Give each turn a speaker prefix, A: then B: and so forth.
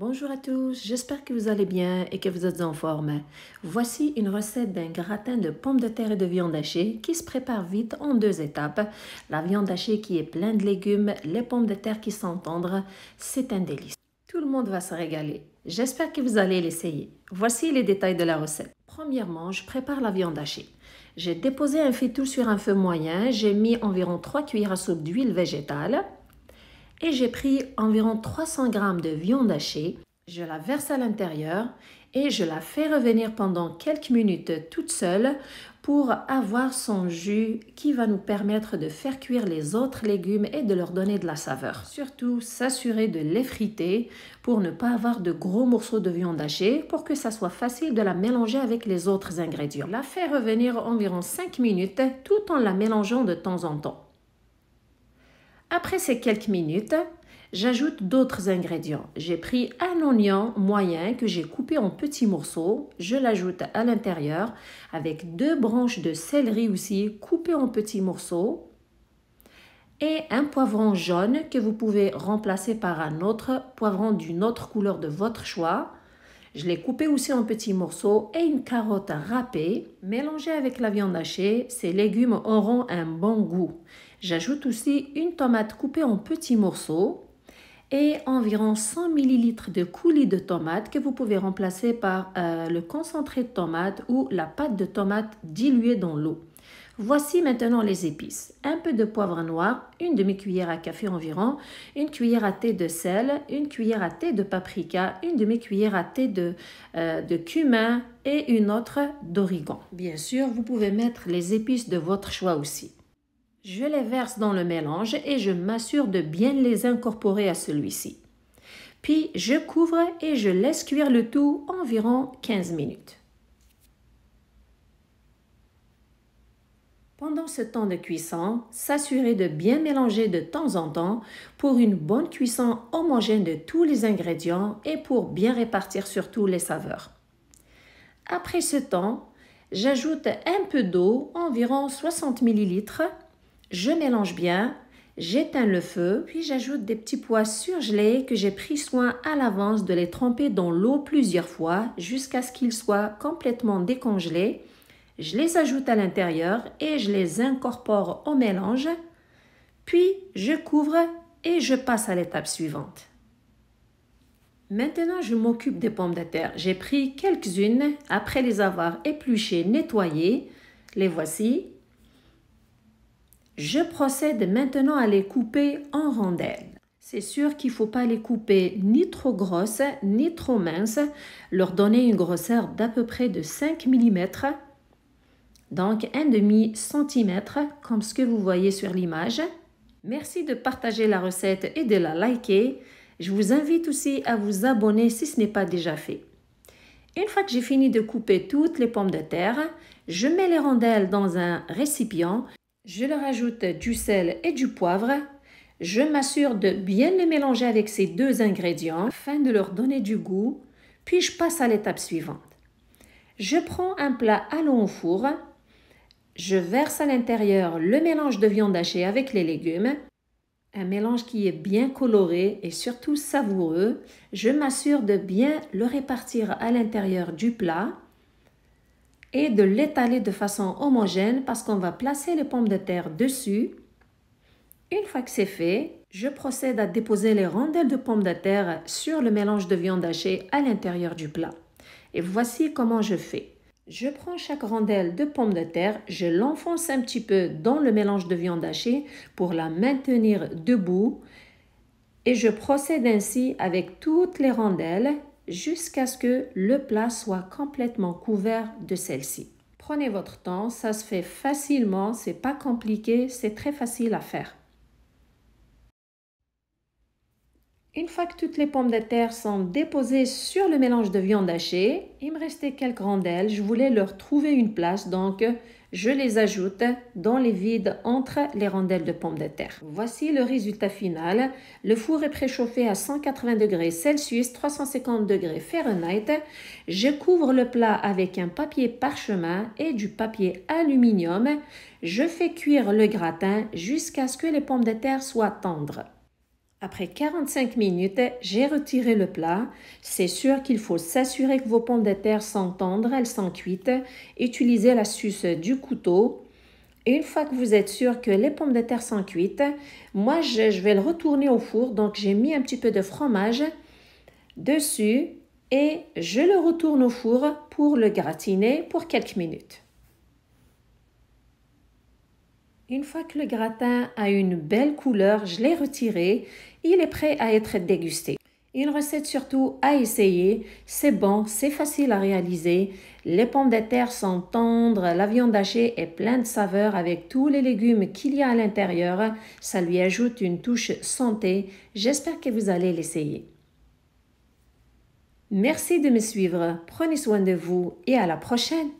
A: Bonjour à tous, j'espère que vous allez bien et que vous êtes en forme. Voici une recette d'un gratin de pommes de terre et de viande hachée qui se prépare vite en deux étapes. La viande hachée qui est pleine de légumes, les pommes de terre qui sont tendres, c'est un délice. Tout le monde va se régaler. J'espère que vous allez l'essayer. Voici les détails de la recette. Premièrement, je prépare la viande hachée. J'ai déposé un faitout sur un feu moyen, j'ai mis environ 3 cuillères à soupe d'huile végétale, et j'ai pris environ 300 g de viande hachée. Je la verse à l'intérieur et je la fais revenir pendant quelques minutes toute seule pour avoir son jus qui va nous permettre de faire cuire les autres légumes et de leur donner de la saveur. Surtout s'assurer de l'effriter pour ne pas avoir de gros morceaux de viande hachée pour que ça soit facile de la mélanger avec les autres ingrédients. La fais revenir environ 5 minutes tout en la mélangeant de temps en temps. Après ces quelques minutes, j'ajoute d'autres ingrédients. J'ai pris un oignon moyen que j'ai coupé en petits morceaux. Je l'ajoute à l'intérieur avec deux branches de céleri aussi coupées en petits morceaux et un poivron jaune que vous pouvez remplacer par un autre poivron d'une autre couleur de votre choix. Je l'ai coupé aussi en petits morceaux et une carotte râpée. Mélangée avec la viande hachée, ces légumes auront un bon goût. J'ajoute aussi une tomate coupée en petits morceaux et environ 100 ml de coulis de tomate que vous pouvez remplacer par euh, le concentré de tomate ou la pâte de tomate diluée dans l'eau. Voici maintenant les épices. Un peu de poivre noir, une demi-cuillère à café environ, une cuillère à thé de sel, une cuillère à thé de paprika, une demi-cuillère à thé euh, de, cumin et une autre d'origan. Bien sûr, vous pouvez mettre les épices de votre choix aussi. Je les verse dans le mélange et je m'assure de bien les incorporer à celui-ci. Puis je couvre et je laisse cuire le tout environ 15 minutes. Pendant ce temps de cuisson, s'assurer de bien mélanger de temps en temps pour une bonne cuisson homogène de tous les ingrédients et pour bien répartir surtout les saveurs. Après ce temps, j'ajoute un peu d'eau, environ 60 ml. Je mélange bien, j'éteins le feu, puis j'ajoute des petits pois surgelés que j'ai pris soin à l'avance de les tremper dans l'eau plusieurs fois jusqu'à ce qu'ils soient complètement décongelés je les ajoute à l'intérieur et je les incorpore au mélange. Puis je couvre et je passe à l'étape suivante. Maintenant, je m'occupe des pommes de terre. J'ai pris quelques-unes après les avoir épluchées, nettoyées. Les voici. Je procède maintenant à les couper en rondelles. C'est sûr qu'il ne faut pas les couper ni trop grosses ni trop minces, leur donner une grosseur d'à peu près de 5 mm donc un demi centimètre comme ce que vous voyez sur l'image. Merci de partager la recette et de la liker. Je vous invite aussi à vous abonner si ce n'est pas déjà fait. Une fois que j'ai fini de couper toutes les pommes de terre, je mets les rondelles dans un récipient, je leur ajoute du sel et du poivre. Je m'assure de bien les mélanger avec ces deux ingrédients afin de leur donner du goût, puis je passe à l'étape suivante. Je prends un plat à au four je verse à l'intérieur le mélange de viande hachée avec les légumes, un mélange qui est bien coloré et surtout savoureux. Je m'assure de bien le répartir à l'intérieur du plat et de l'étaler de façon homogène parce qu'on va placer les pommes de terre dessus. Une fois que c'est fait, je procède à déposer les rondelles de pommes de terre sur le mélange de viande hachée à l'intérieur du plat. Et voici comment je fais. Je prends chaque rondelle de pomme de terre, je l'enfonce un petit peu dans le mélange de viande hachée pour la maintenir debout et je procède ainsi avec toutes les rondelles jusqu'à ce que le plat soit complètement couvert de celle-ci. Prenez votre temps, ça se fait facilement, c'est pas compliqué, c'est très facile à faire. Une fois que toutes les pommes de terre sont déposées sur le mélange de viande hachée, il me restait quelques rondelles, je voulais leur trouver une place, donc je les ajoute dans les vides entre les rondelles de pommes de terre. Voici le résultat final. Le four est préchauffé à 180 degrés Celsius, 350 degrés Fahrenheit. Je couvre le plat avec un papier parchemin et du papier aluminium. Je fais cuire le gratin jusqu'à ce que les pommes de terre soient tendres. Après 45 minutes, j'ai retiré le plat. C'est sûr qu'il faut s'assurer que vos pommes de terre sont tendres, elles sont cuites. Utilisez l'astuce du couteau. Et une fois que vous êtes sûr que les pommes de terre sont cuites, moi je, je vais le retourner au four. Donc j'ai mis un petit peu de fromage dessus et je le retourne au four pour le gratiner pour quelques minutes. Une fois que le gratin a une belle couleur, je l'ai retiré il est prêt à être dégusté. Une recette surtout à essayer, c'est bon, c'est facile à réaliser, les pommes de terre sont tendres, la viande hachée est pleine de saveurs avec tous les légumes qu'il y a à l'intérieur, ça lui ajoute une touche santé, j'espère que vous allez l'essayer. Merci de me suivre, prenez soin de vous et à la prochaine